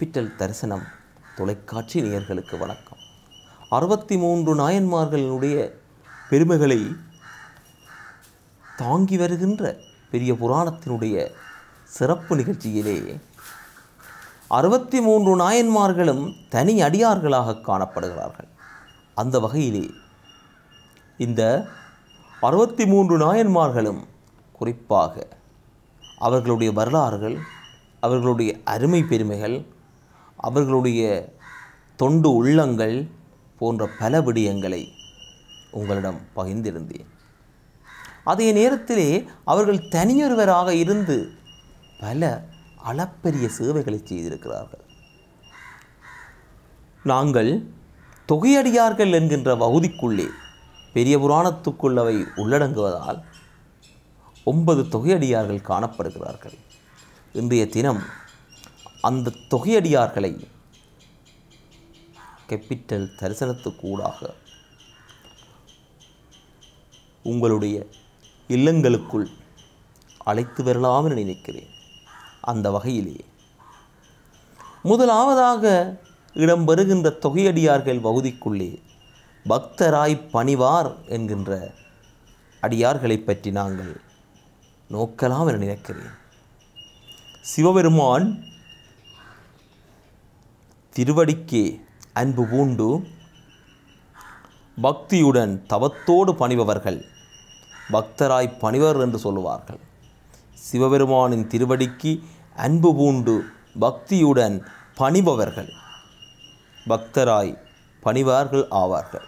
capital தரிசனம் தொலைக்காட்சி நேயர்களுக்கு வணக்கம் அறுபத்தி மூன்று நாயன்மார்களினுடைய பெருமைகளை தாங்கி வருகின்ற பெரிய புராணத்தினுடைய சிறப்பு நிகழ்ச்சியிலே அறுபத்தி மூன்று நாயன்மார்களும் தனி அடியார்களாக காணப்படுகிறார்கள் அந்த வகையிலே இந்த அறுபத்தி மூன்று நாயன்மார்களும் குறிப்பாக அவர்களுடைய வரலாறுகள் அவர்களுடைய அருமை பெருமைகள் அவர்களுடைய தொண்டு உள்ளங்கள் போன்ற பல விடயங்களை உங்களிடம் பகிர்ந்திருந்தேன் அதே நேரத்திலே அவர்கள் தனியொருவராக இருந்து பல அளப்பரிய சேவைகளை செய்திருக்கிறார்கள் நாங்கள் தொகையடியார்கள் என்கின்ற பகுதிக்குள்ளே பெரிய புராணத்துக்குள்ளவை உள்ளடங்குவதால் ஒன்பது தொகையடியார்கள் காணப்படுகிறார்கள் இன்றைய தினம் அந்த தொகையடியார்களை கெப்பிட்டல் தரிசனத்துக்கூடாக உங்களுடைய இல்லங்களுக்குள் அழைத்து வரலாம் என நினைக்கிறேன் அந்த வகையிலேயே முதலாவதாக இடம் பெறுகின்ற தொகையடியார்கள் பகுதிக்குள்ளே பக்தராய் பணிவார் என்கின்ற அடியார்களை பற்றி நாங்கள் நோக்கலாம் என நினைக்கிறேன் சிவபெருமான் திருவடிக்கே அன்பு பூண்டு பக்தியுடன் தவத்தோடு பணிபவர்கள் பக்தராய் பணிவர் என்று சொல்லுவார்கள் சிவபெருமானின் திருவடிக்கு அன்பு பூண்டு பக்தியுடன் பணிபவர்கள் பக்தராய் பணிவார்கள் ஆவார்கள்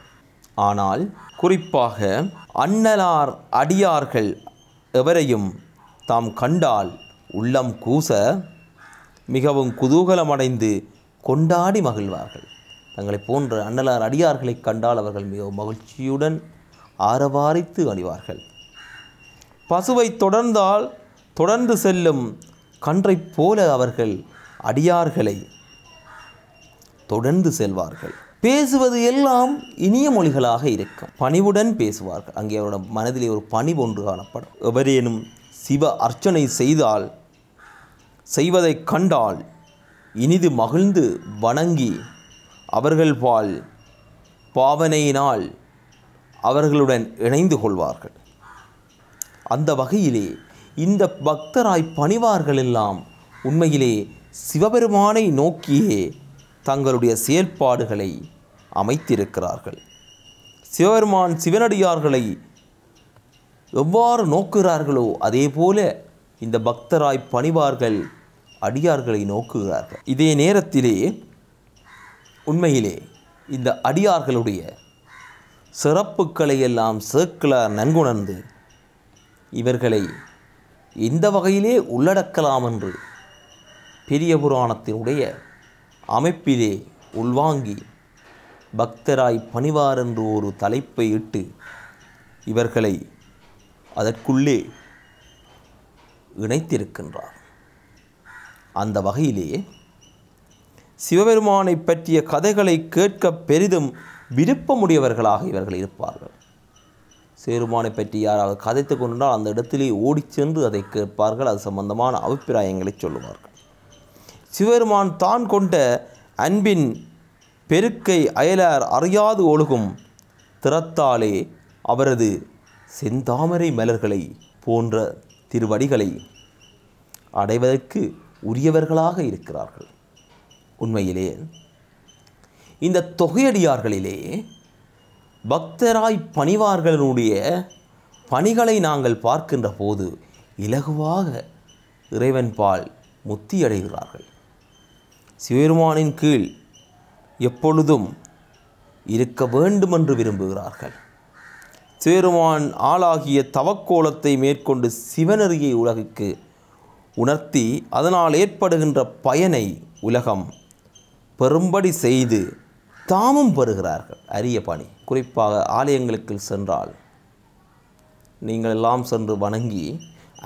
ஆனால் குறிப்பாக அன்னலார் அடியார்கள் எவரையும் தாம் கண்டால் உள்ளம் கூச மிகவும் குதூகலமடைந்து கொண்டாடி மகிழ்வார்கள் தங்களை போன்ற அண்ணலார் அடியார்களை கண்டால் அவர்கள் மிகவும் மகிழ்ச்சியுடன் ஆரவாரித்து அணிவார்கள் பசுவை தொடர்ந்தால் தொடர்ந்து செல்லும் கன்றைப் போல அவர்கள் அடியார்களை தொடர்ந்து செல்வார்கள் பேசுவது எல்லாம் இனிய மொழிகளாக இருக்கும் பணிவுடன் பேசுவார்கள் அங்கே அவரோட மனதிலே ஒரு பணி ஒன்று காணப்படும் எவரேனும் சிவ அர்ச்சனை செய்தால் செய்வதை கண்டால் இனிது மகிழ்ந்து வணங்கி அவர்கள் பால் பாவனையினால் அவர்களுடன் இணைந்து கொள்வார்கள் அந்த வகையிலே இந்த பக்தராய் பணிவார்கள் எல்லாம் உண்மையிலே சிவபெருமானை நோக்கியே தங்களுடைய செயல்பாடுகளை அமைத்திருக்கிறார்கள் சிவபெருமான் சிவனடியார்களை எவ்வாறு நோக்குகிறார்களோ அதேபோல இந்த பக்தராய் பணிவார்கள் அடியார்களை நோக்குகிறார்கள் இதே நேரத்திலே உண்மையிலே இந்த அடியார்களுடைய சிறப்புக்களை எல்லாம் சேர்க்கலார் நன்குணர்ந்து இவர்களை இந்த வகையிலே உள்ளடக்கலாம் என்று பெரிய புராணத்தினுடைய அமைப்பிலே உள்வாங்கி பக்தராய் பணிவார் என்று ஒரு தலைப்பை இட்டு இவர்களை அதற்குள்ளே இணைத்திருக்கின்றார் அந்த வகையிலேயே சிவபெருமானை பற்றிய கதைகளை கேட்க பெரிதும் விருப்பமுடையவர்களாக இவர்கள் இருப்பார்கள் சிவபெருமானை பற்றி யாராவது கதைத்து கொண்டால் அந்த இடத்திலே ஓடிச் சென்று அதை கேட்பார்கள் அது சம்பந்தமான அபிப்பிராயங்களை சொல்லுவார்கள் சிவபெருமான் தான் கொண்ட அன்பின் பெருக்கை அயலார் அறியாது ஒழுகும் திறத்தாலே அவரது செந்தாமரை மலர்களை போன்ற திருவடிகளை அடைவதற்கு உரியவர்களாக இருக்கிறார்கள் உண்மையிலே இந்த தொகையடியார்களிலே பக்தராய் பணிவார்களுடைய பணிகளை நாங்கள் பார்க்கின்ற போது இலகுவாக இறைவன்பால் முத்தியடைகிறார்கள் சிவருமானின் கீழ் எப்பொழுதும் இருக்க வேண்டுமென்று விரும்புகிறார்கள் சிவருமான் ஆளாகிய தவக்கோலத்தை மேற்கொண்டு சிவநெறியை உலகுக்கு உணர்த்தி அதனால் ஏற்படுகின்ற பயனை உலகம் பெரும்படி செய்து தாமும் பெறுகிறார்கள் அரிய பணி குறிப்பாக ஆலயங்களுக்கு சென்றால் நீங்கள் எல்லாம் சென்று வணங்கி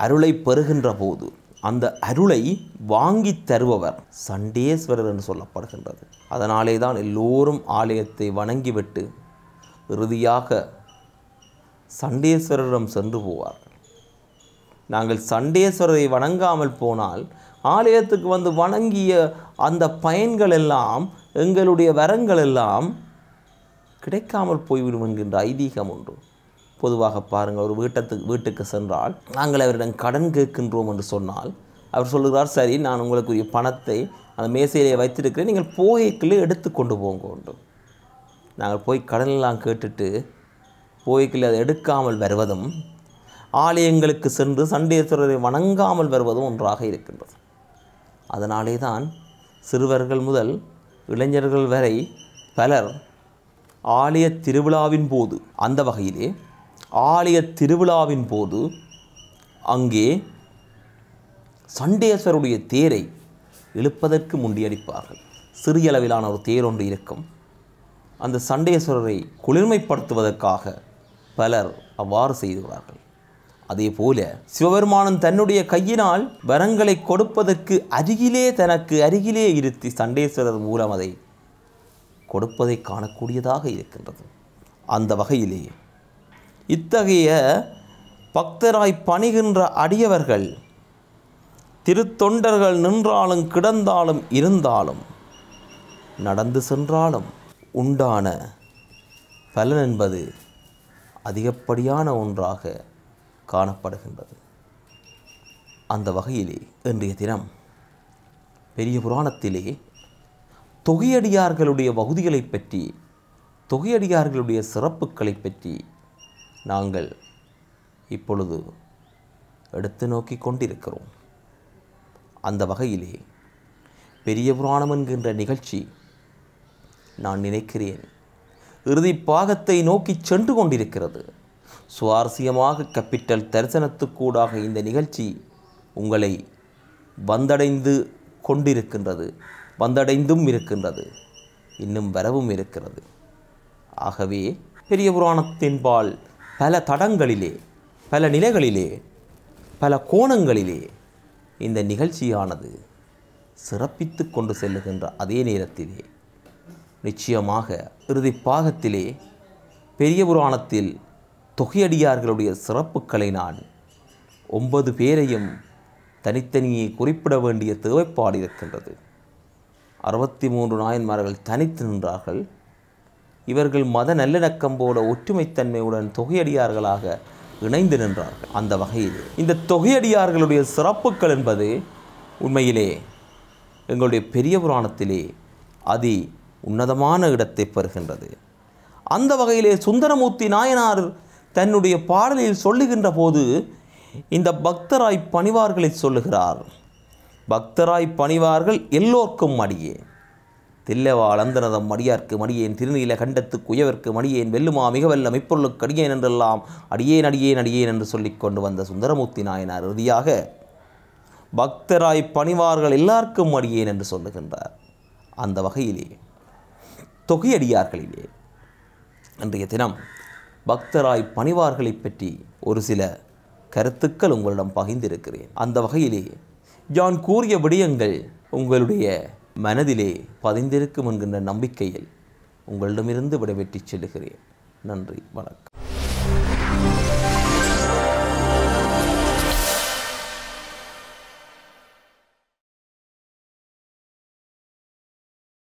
அருளை பெறுகின்ற போது அந்த அருளை வாங்கி தருபவர் சண்டேஸ்வரர் என்று சொல்லப்படுகின்றது அதனாலே தான் எல்லோரும் ஆலயத்தை வணங்கிவிட்டு இறுதியாக சண்டேஸ்வரரிடம் சென்று போவார்கள் நாங்கள் சண்டேஸ்வரரை வணங்காமல் போனால் ஆலயத்துக்கு வந்து வணங்கிய அந்த பயன்கள் எல்லாம் எங்களுடைய வரங்கள் எல்லாம் கிடைக்காமல் போய்விடும் என்கின்ற ஐதீகம் ஒன்று பொதுவாக பாருங்கள் ஒரு வீட்டத்துக்கு வீட்டுக்கு சென்றால் நாங்கள் அவரிடம் கடன் கேட்கின்றோம் என்று சொன்னால் அவர் சொல்லுகிறார் சரி நான் உங்களுக்குரிய பணத்தை அந்த மேசையிலே வைத்திருக்கிறேன் நீங்கள் போகைக்குள்ளே எடுத்து கொண்டு போங்க ஒன்று நாங்கள் போய் கடனெல்லாம் கேட்டுட்டு போய்க்குள்ளே அதை எடுக்காமல் வருவதும் ஆலயங்களுக்கு சென்று சண்டேஸ்வரரை வணங்காமல் வருவதும் ஒன்றாக இருக்கின்றது அதனாலே தான் சிறுவர்கள் முதல் இளைஞர்கள் வரை பலர் ஆலய திருவிழாவின் போது அந்த வகையிலே ஆலய திருவிழாவின் போது அங்கே சண்டேஸ்வருடைய தேரை இழுப்பதற்கு முண்டியடிப்பார்கள் சிறிய அளவிலான ஒரு தேர் ஒன்று இருக்கும் அந்த சண்டேஸ்வரரை குளிர்மைப்படுத்துவதற்காக பலர் அவ்வாறு செய்துள்ளார்கள் அதே போல சிவபெருமானும் தன்னுடைய கையினால் வரங்களை கொடுப்பதற்கு அருகிலே தனக்கு அருகிலே இருத்தி சண்டேஸ்வரர் மூலம் அதை கொடுப்பதை காணக்கூடியதாக இருக்கின்றது அந்த வகையிலே இத்தகைய பக்தராய் பணிகின்ற அடியவர்கள் திருத்தொண்டர்கள் நின்றாலும் கிடந்தாலும் இருந்தாலும் நடந்து சென்றாலும் உண்டான பலன் என்பது அதிகப்படியான ஒன்றாக காணப்படுகின்றது அந்த வகையிலே இன்றைய தினம் பெரிய புராணத்திலே தொகையடியார்களுடைய வகுதிகளை பற்றி தொகையடியார்களுடைய சிறப்புகளை பற்றி நாங்கள் இப்பொழுது எடுத்து நோக்கி கொண்டிருக்கிறோம் அந்த வகையிலே பெரிய புராணம் என்கின்ற நிகழ்ச்சி நான் நினைக்கிறேன் இறுதி பாகத்தை நோக்கி சென்று கொண்டிருக்கிறது சுவாரஸ்யமாக கப்பிட்டல் தரிசனத்துக்கூடாக இந்த நிகழ்ச்சி உங்களை வந்தடைந்து கொண்டிருக்கின்றது வந்தடைந்தும் இருக்கின்றது இன்னும் வரவும் இருக்கிறது ஆகவே பெரிய புராணத்தின்பால் பல தடங்களிலே பல நிலைகளிலே பல கோணங்களிலே இந்த நிகழ்ச்சியானது சிறப்பித்து கொண்டு செல்லுகின்ற அதே நேரத்திலே நிச்சயமாக இறுதி பாகத்திலே பெரிய புராணத்தில் தொகையடியார்களுடைய சிறப்புக்களை நான் ஒன்பது பேரையும் தனித்தனியே குறிப்பிட வேண்டிய தேவைப்பாடு இருக்கின்றது அறுபத்தி மூன்று நாயன்மார்கள் தனித்து நின்றார்கள் இவர்கள் மத நல்லிணக்கம் போல ஒற்றுமைத்தன்மையுடன் தொகையடியார்களாக இணைந்து நின்றார்கள் அந்த வகையில் இந்த தொகையடியார்களுடைய சிறப்புகள் என்பது உண்மையிலே எங்களுடைய பெரிய புராணத்திலே அதி உன்னதமான இடத்தை பெறுகின்றது அந்த வகையிலே சுந்தரமூர்த்தி நாயனார் தன்னுடைய பாடலில் சொல்லுகின்ற போது இந்த பக்தராய் பணிவார்களை சொல்லுகிறார் பக்தராய் பணிவார்கள் எல்லோர்க்கும் அடியே தில்லவா அலந்தனதம் மடியார்க்கு மடியேன் திருநீல கண்டத்து குயவர்க்கு மடியேன் வெல்லுமா மிகவல்ல மிப்பொருளுக்கு அடியேன் என்றெல்லாம் அடியேன் அடியேன் அடியேன் என்று சொல்லிக் கொண்டு வந்த சுந்தரமூர்த்தி நாயனார் இறுதியாக பக்தராய் பணிவார்கள் எல்லாருக்கும் அடியேன் என்று சொல்லுகின்றார் அந்த வகையிலே தொகையடியார்களிலே அன்றைய தினம் பக்தராய் பணிவார்களை பற்றி ஒரு சில கருத்துக்கள் உங்களிடம் பகிர்ந்திருக்கிறேன் அந்த வகையிலே ஜான் கூறிய விடயங்கள் உங்களுடைய மனதிலே பதிந்திருக்கும் என்கின்ற நம்பிக்கையில் உங்களிடமிருந்து விடைபெற்றுச் செல்கிறேன் நன்றி வணக்கம்